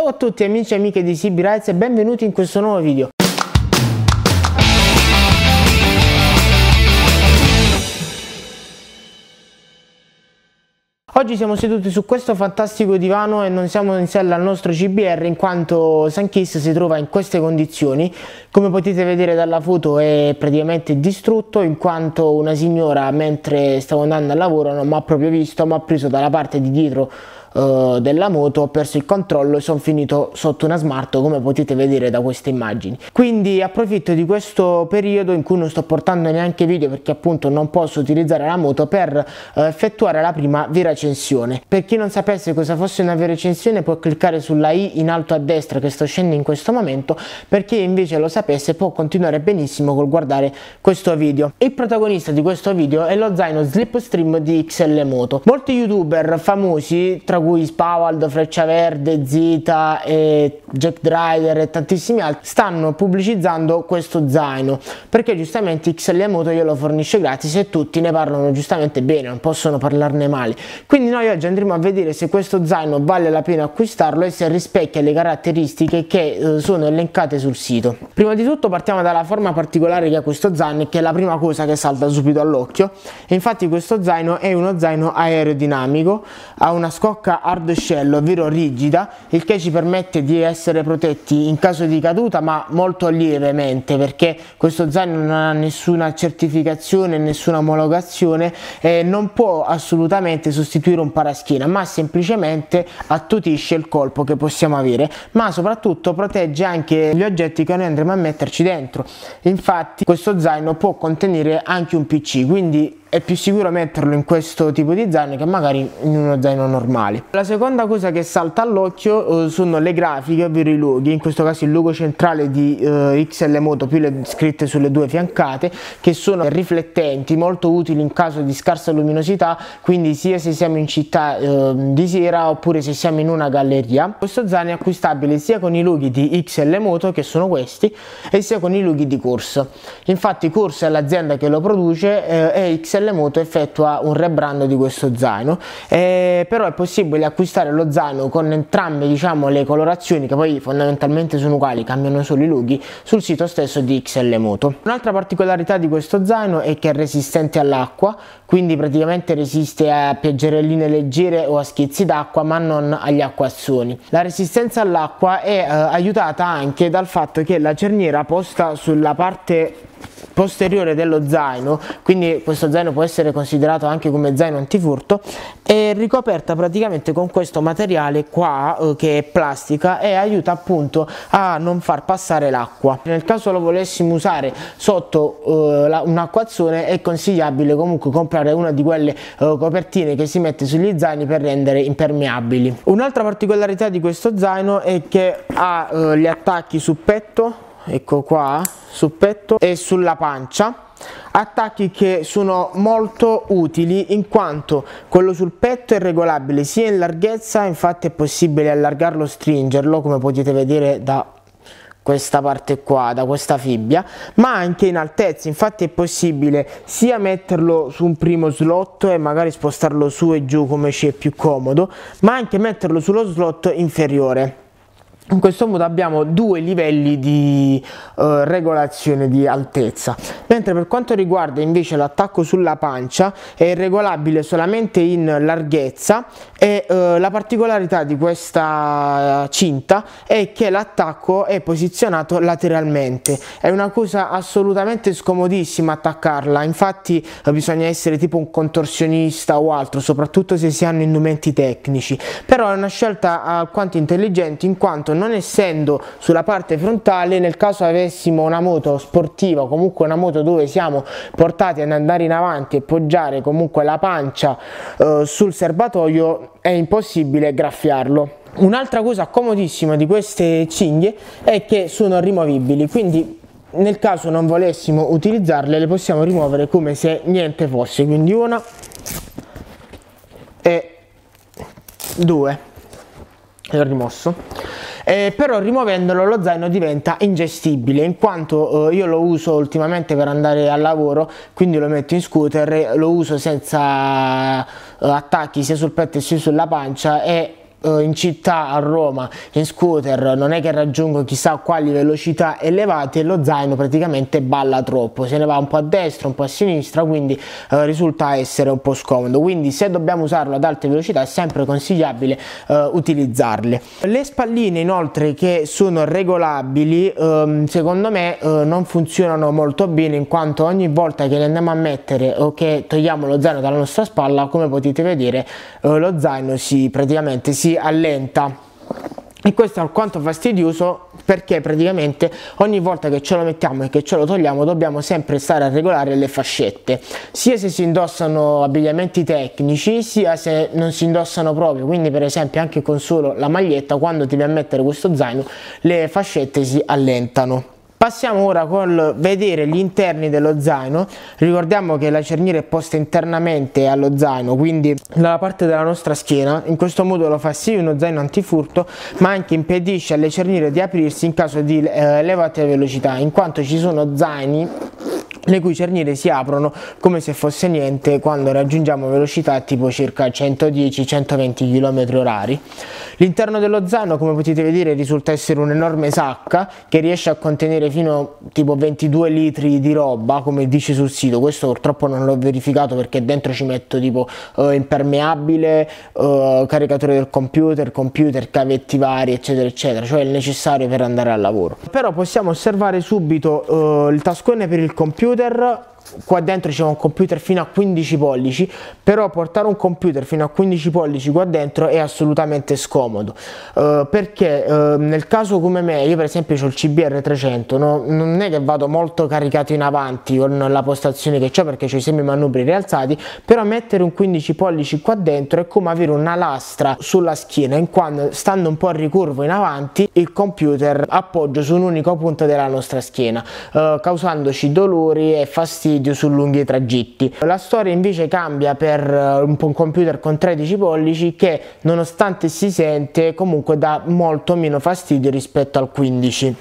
Ciao a tutti amici e amiche di CB Rights e benvenuti in questo nuovo video. Oggi siamo seduti su questo fantastico divano e non siamo in sella al nostro CBR in quanto San si trova in queste condizioni. Come potete vedere dalla foto è praticamente distrutto in quanto una signora mentre stavo andando al lavoro non mi ha proprio visto, mi ha preso dalla parte di dietro eh, della moto ho perso il controllo e sono finito sotto una smart come potete vedere da queste immagini quindi approfitto di questo periodo in cui non sto portando neanche video perché appunto non posso utilizzare la moto per eh, effettuare la prima vera recensione per chi non sapesse cosa fosse una vera recensione può cliccare sulla i in alto a destra che sto scendendo in questo momento per chi invece lo sapesse può continuare benissimo col guardare questo video il protagonista di questo video è lo zaino slipstream di XL Moto molti youtuber famosi tra tra cui Spavald, Freccia Verde, Zita, e Jack Driver e tantissimi altri, stanno pubblicizzando questo zaino perché giustamente Moto glielo fornisce gratis e tutti ne parlano giustamente bene, non possono parlarne male. Quindi noi oggi andremo a vedere se questo zaino vale la pena acquistarlo e se rispecchia le caratteristiche che eh, sono elencate sul sito. Prima di tutto partiamo dalla forma particolare che ha questo zaino che è la prima cosa che salta subito all'occhio e infatti questo zaino è uno zaino aerodinamico, ha una scocca rocca hard shell, ovvero rigida, il che ci permette di essere protetti in caso di caduta, ma molto lievemente perché questo zaino non ha nessuna certificazione, nessuna omologazione e non può assolutamente sostituire un paraschina, ma semplicemente attutisce il colpo che possiamo avere, ma soprattutto protegge anche gli oggetti che noi andremo a metterci dentro. Infatti questo zaino può contenere anche un PC, quindi è più sicuro metterlo in questo tipo di zaino che magari in uno zaino normale. La seconda cosa che salta all'occhio eh, sono le grafiche, ovvero i loghi, in questo caso il logo centrale di eh, XL Moto più le scritte sulle due fiancate che sono riflettenti, molto utili in caso di scarsa luminosità, quindi sia se siamo in città eh, di sera oppure se siamo in una galleria. Questo zaino è acquistabile sia con i loghi di XL Moto che sono questi e sia con i loghi di Corso Infatti Corso è l'azienda che lo produce eh, e XL SL Moto effettua un rebrand di questo zaino eh, però è possibile acquistare lo zaino con entrambe diciamo, le colorazioni che poi fondamentalmente sono uguali cambiano solo i loghi sul sito stesso di XL Moto un'altra particolarità di questo zaino è che è resistente all'acqua quindi praticamente resiste a piaggerelline leggere o a schizzi d'acqua ma non agli acquazzoni la resistenza all'acqua è eh, aiutata anche dal fatto che la cerniera posta sulla parte posteriore dello zaino, quindi questo zaino può essere considerato anche come zaino antifurto, è ricoperta praticamente con questo materiale qua eh, che è plastica e aiuta appunto a non far passare l'acqua. Nel caso lo volessimo usare sotto eh, la, un acquazzone è consigliabile comunque comprare una di quelle eh, copertine che si mette sugli zaini per rendere impermeabili. Un'altra particolarità di questo zaino è che ha eh, gli attacchi su petto ecco qua sul petto e sulla pancia attacchi che sono molto utili in quanto quello sul petto è regolabile sia in larghezza infatti è possibile allargarlo stringerlo come potete vedere da questa parte qua da questa fibbia ma anche in altezza infatti è possibile sia metterlo su un primo slot e magari spostarlo su e giù come ci è più comodo ma anche metterlo sullo slot inferiore in questo modo abbiamo due livelli di eh, regolazione di altezza mentre per quanto riguarda invece l'attacco sulla pancia è regolabile solamente in larghezza e eh, la particolarità di questa cinta è che l'attacco è posizionato lateralmente è una cosa assolutamente scomodissima attaccarla infatti eh, bisogna essere tipo un contorsionista o altro soprattutto se si hanno indumenti tecnici però è una scelta eh, alquanto intelligente in quanto non essendo sulla parte frontale nel caso avessimo una moto sportiva comunque una moto dove siamo portati ad andare in avanti e poggiare comunque la pancia eh, sul serbatoio è impossibile graffiarlo Un'altra cosa comodissima di queste cinghie è che sono rimovibili, quindi nel caso non volessimo utilizzarle le possiamo rimuovere come se niente fosse, quindi una e due. E ho rimosso eh, però rimuovendolo lo zaino diventa ingestibile in quanto eh, io lo uso ultimamente per andare al lavoro quindi lo metto in scooter lo uso senza eh, attacchi sia sul petto sia sulla pancia e eh, in città a Roma in scooter non è che raggiungo chissà quali velocità elevate lo zaino praticamente balla troppo se ne va un po' a destra un po' a sinistra quindi eh, risulta essere un po' scomodo quindi se dobbiamo usarlo ad alte velocità è sempre consigliabile eh, utilizzarle le spalline inoltre che sono regolabili ehm, secondo me eh, non funzionano molto bene in quanto ogni volta che le andiamo a mettere o che togliamo lo zaino dalla nostra spalla come potete vedere eh, lo zaino si praticamente si si allenta e questo è alquanto fastidioso perché praticamente ogni volta che ce lo mettiamo e che ce lo togliamo dobbiamo sempre stare a regolare le fascette sia se si indossano abbigliamenti tecnici sia se non si indossano proprio quindi per esempio anche con solo la maglietta quando ti vai mettere questo zaino le fascette si allentano Passiamo ora col vedere gli interni dello zaino, ricordiamo che la cerniera è posta internamente allo zaino, quindi dalla parte della nostra schiena, in questo modo lo fa sì uno zaino antifurto, ma anche impedisce alle cerniere di aprirsi in caso di eh, elevate velocità, in quanto ci sono zaini le cui cerniere si aprono come se fosse niente quando raggiungiamo velocità tipo circa 110-120 km h L'interno dello zaino, come potete vedere risulta essere un'enorme sacca che riesce a contenere fino a tipo 22 litri di roba come dice sul sito, questo purtroppo non l'ho verificato perché dentro ci metto tipo eh, impermeabile, eh, caricatore del computer, computer, cavetti vari eccetera eccetera, cioè il necessario per andare al lavoro. Però possiamo osservare subito eh, il tascone per il computer Derro qua dentro c'è un computer fino a 15 pollici, però portare un computer fino a 15 pollici qua dentro è assolutamente scomodo, uh, perché uh, nel caso come me, io per esempio ho il CBR300, no? non è che vado molto caricato in avanti con la postazione che ho perché ho i semimanubri rialzati, però mettere un 15 pollici qua dentro è come avere una lastra sulla schiena, in quanto stando un po' a ricurvo in avanti, il computer appoggia su un unico punto della nostra schiena, uh, causandoci dolori e fastidio video su lunghi tragitti. La storia invece cambia per eh, un, computer con 13 pollici che nonostante si sente comunque dà molto meno fastidio rispetto al 15.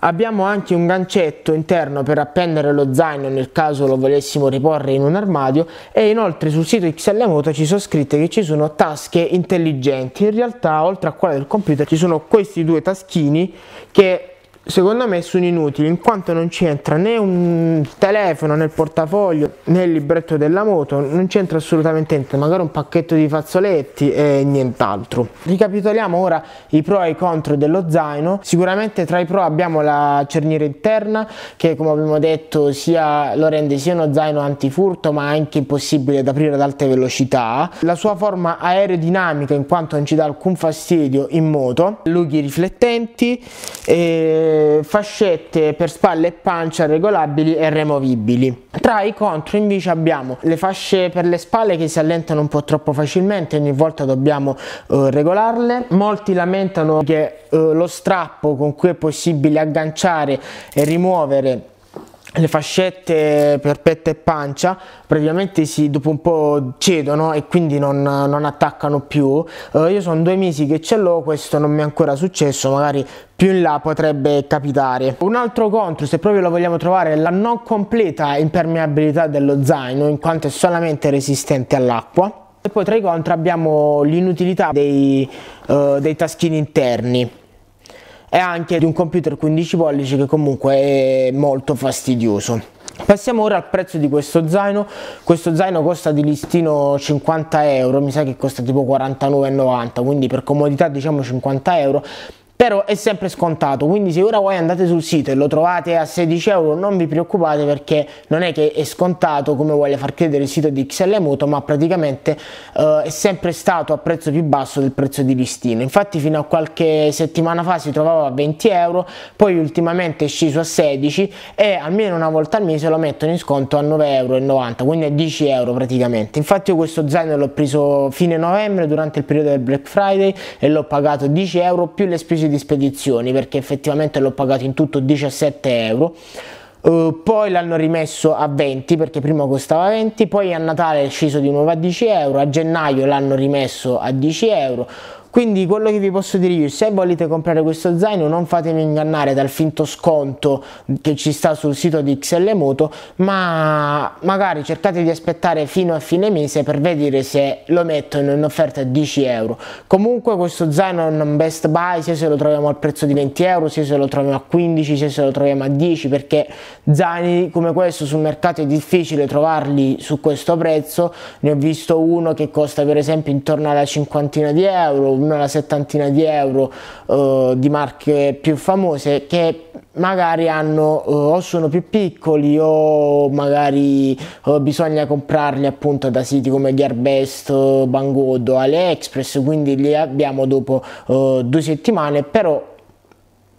Abbiamo anche un gancetto interno per appendere lo zaino nel caso lo volessimo riporre in un armadio e inoltre sul sito XL Moto ci sono scritte che ci sono tasche intelligenti. In realtà oltre a quella del computer ci sono questi due taschini che secondo me sono inutili in quanto non c'entra né un telefono nel portafoglio né il libretto della moto non c'entra assolutamente niente magari un pacchetto di fazzoletti e nient'altro ricapitoliamo ora i pro e i contro dello zaino sicuramente tra i pro abbiamo la cerniera interna che come abbiamo detto sia, lo rende sia uno zaino antifurto ma anche impossibile da aprire ad alte velocità la sua forma aerodinamica in quanto non ci dà alcun fastidio in moto lughi riflettenti e eh, fascette per spalle e pancia regolabili e removibili. Tra i contro invece abbiamo le fasce per le spalle che si allentano un po' troppo facilmente, ogni volta dobbiamo eh, regolarle. Molti lamentano che eh, lo strappo con cui è possibile agganciare e rimuovere le fascette per petto e pancia praticamente si, dopo un po' cedono e quindi non, non attaccano più eh, io sono due mesi che ce l'ho questo non mi è ancora successo magari più in là potrebbe capitare un altro contro se proprio lo vogliamo trovare è la non completa impermeabilità dello zaino in quanto è solamente resistente all'acqua e poi tra i contro abbiamo l'inutilità dei, eh, dei taschini interni e anche di un computer 15 pollici che comunque è molto fastidioso. Passiamo ora al prezzo di questo zaino, questo zaino costa di listino 50 euro, mi sa che costa tipo 49,90, quindi per comodità diciamo 50 euro, però è sempre scontato quindi se ora voi andate sul sito e lo trovate a 16 euro non vi preoccupate perché non è che è scontato come vuole far credere il sito di XL Moto ma praticamente eh, è sempre stato a prezzo più basso del prezzo di listino infatti fino a qualche settimana fa si trovava a 20 euro poi ultimamente è sceso a 16 e almeno una volta al mese lo mettono in sconto a 9,90 euro quindi a 10 euro praticamente infatti io questo zaino l'ho preso fine novembre durante il periodo del Black Friday e l'ho pagato 10 euro più le spese spese di spedizioni perché effettivamente l'ho pagato in tutto 17 euro Uh, poi l'hanno rimesso a 20 perché prima costava 20, poi a Natale è sceso di nuovo a 10 euro, a gennaio l'hanno rimesso a 10 euro, quindi quello che vi posso dire io, se volete comprare questo zaino non fatemi ingannare dal finto sconto che ci sta sul sito di XL Moto, ma magari cercate di aspettare fino a fine mese per vedere se lo mettono in offerta a 10 euro. Comunque questo zaino è un best buy, sia se lo troviamo al prezzo di 20 euro, sia se lo troviamo a 15, sia se lo troviamo a 10, perché zaini come questo sul mercato è difficile trovarli su questo prezzo, ne ho visto uno che costa per esempio intorno alla cinquantina di euro, una settantina di euro eh, di marche più famose che magari hanno eh, o sono più piccoli o magari eh, bisogna comprarli appunto da siti come Gearbest, Banggood o AliExpress, quindi li abbiamo dopo eh, due settimane, però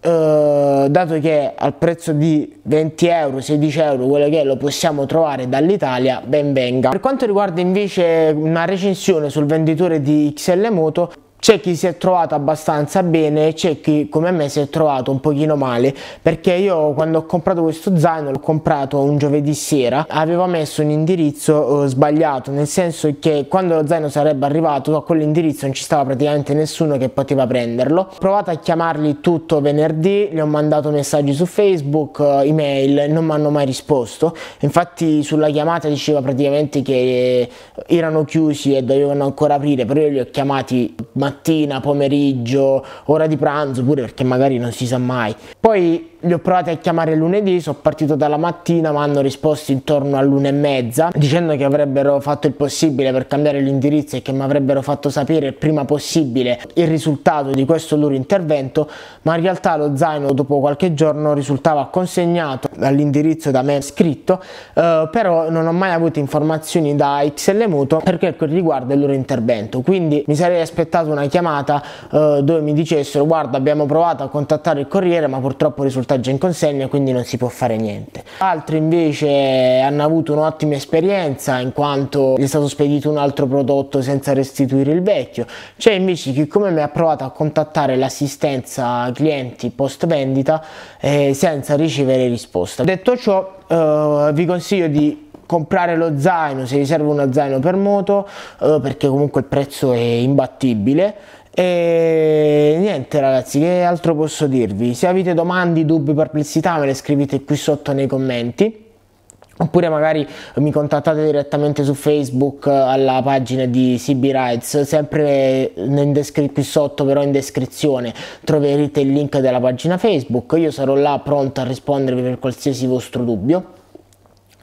Uh, dato che al prezzo di 20 euro, 16 euro, quello che è, lo possiamo trovare dall'Italia, ben venga. Per quanto riguarda invece una recensione sul venditore di XL Moto, c'è chi si è trovato abbastanza bene, c'è chi come me si è trovato un pochino male, perché io quando ho comprato questo zaino l'ho comprato un giovedì sera, avevo messo un indirizzo eh, sbagliato, nel senso che quando lo zaino sarebbe arrivato a quell'indirizzo non ci stava praticamente nessuno che poteva prenderlo. Ho provato a chiamarli tutto venerdì, gli ho mandato messaggi su Facebook, eh, email, non mi hanno mai risposto. Infatti sulla chiamata diceva praticamente che eh, erano chiusi e dovevano ancora aprire, però io li ho chiamati ma mattina, pomeriggio, ora di pranzo, pure perché magari non si sa mai. Poi li ho provati a chiamare lunedì, sono partito dalla mattina ma hanno risposto intorno all'una e mezza dicendo che avrebbero fatto il possibile per cambiare l'indirizzo e che mi avrebbero fatto sapere il prima possibile il risultato di questo loro intervento ma in realtà lo zaino dopo qualche giorno risultava consegnato all'indirizzo da me scritto eh, però non ho mai avuto informazioni da XL Muto perché riguarda il loro intervento quindi mi sarei aspettato una chiamata eh, dove mi dicessero guarda abbiamo provato a contattare il corriere ma purtroppo risulta oggi in consegna quindi non si può fare niente. Altri invece hanno avuto un'ottima esperienza in quanto gli è stato spedito un altro prodotto senza restituire il vecchio. C'è invece chi come me ha provato a contattare l'assistenza clienti post vendita eh, senza ricevere risposta. Detto ciò eh, vi consiglio di comprare lo zaino se vi serve uno zaino per moto eh, perché comunque il prezzo è imbattibile e niente ragazzi, che altro posso dirvi? Se avete domande, dubbi, perplessità me le scrivete qui sotto nei commenti. Oppure magari mi contattate direttamente su Facebook eh, alla pagina di CB Rides, sempre qui sotto però in descrizione troverete il link della pagina Facebook, io sarò là pronto a rispondervi per qualsiasi vostro dubbio.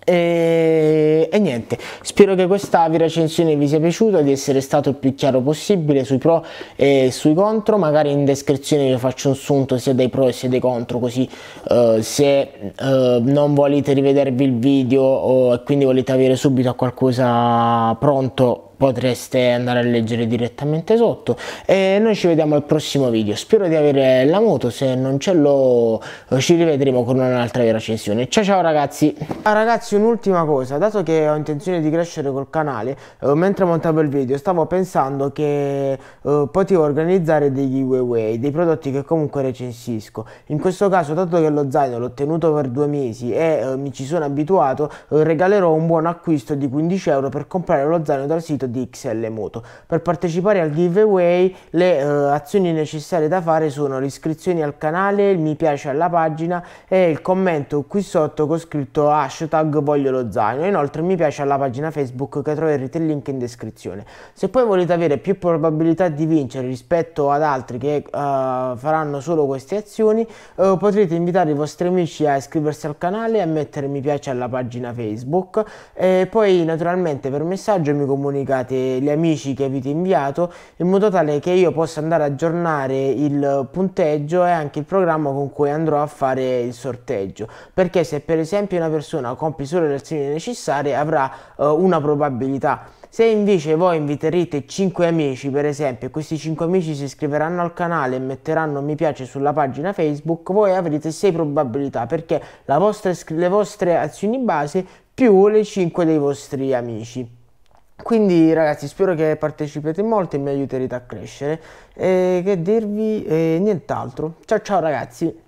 E, e, niente, spero che questa vi recensione vi sia piaciuta, di essere stato il più chiaro possibile sui pro e sui contro, magari in descrizione vi faccio un sunto sia dei pro sia dei contro, così uh, se uh, non volete rivedervi il video o, e quindi volete avere subito qualcosa pronto potreste andare a leggere direttamente sotto e noi ci vediamo al prossimo video spero di avere la moto se non ce l'ho eh, ci rivedremo con un'altra recensione ciao ciao ragazzi ah, ragazzi un'ultima cosa dato che ho intenzione di crescere col canale eh, mentre montavo il video stavo pensando che eh, potevo organizzare degli giveaway dei prodotti che comunque recensisco in questo caso dato che lo zaino l'ho tenuto per due mesi e eh, mi ci sono abituato eh, regalerò un buon acquisto di 15 euro per comprare lo zaino dal sito di XL Moto. Per partecipare al giveaway le eh, azioni necessarie da fare sono l'iscrizione al canale, il mi piace alla pagina e il commento qui sotto con scritto hashtag voglio lo zaino. Inoltre mi piace alla pagina Facebook che troverete il link in descrizione. Se poi volete avere più probabilità di vincere rispetto ad altri che eh, faranno solo queste azioni eh, potrete invitare i vostri amici a iscriversi al canale e a mettere mi piace alla pagina Facebook e poi naturalmente per messaggio mi comunicate inviate, gli amici che avete inviato, in modo tale che io possa andare a aggiornare il punteggio e anche il programma con cui andrò a fare il sorteggio. Perché se per esempio una persona compie solo le azioni necessarie avrà eh, una probabilità. Se invece voi inviterete 5 amici, per esempio, e questi 5 amici si iscriveranno al canale e metteranno mi piace sulla pagina Facebook, voi avrete 6 probabilità perché vostra, le vostre azioni base più le 5 dei vostri amici. Quindi ragazzi spero che partecipiate molto e mi aiuterete a crescere. E che dirvi? E nient'altro. Ciao ciao ragazzi.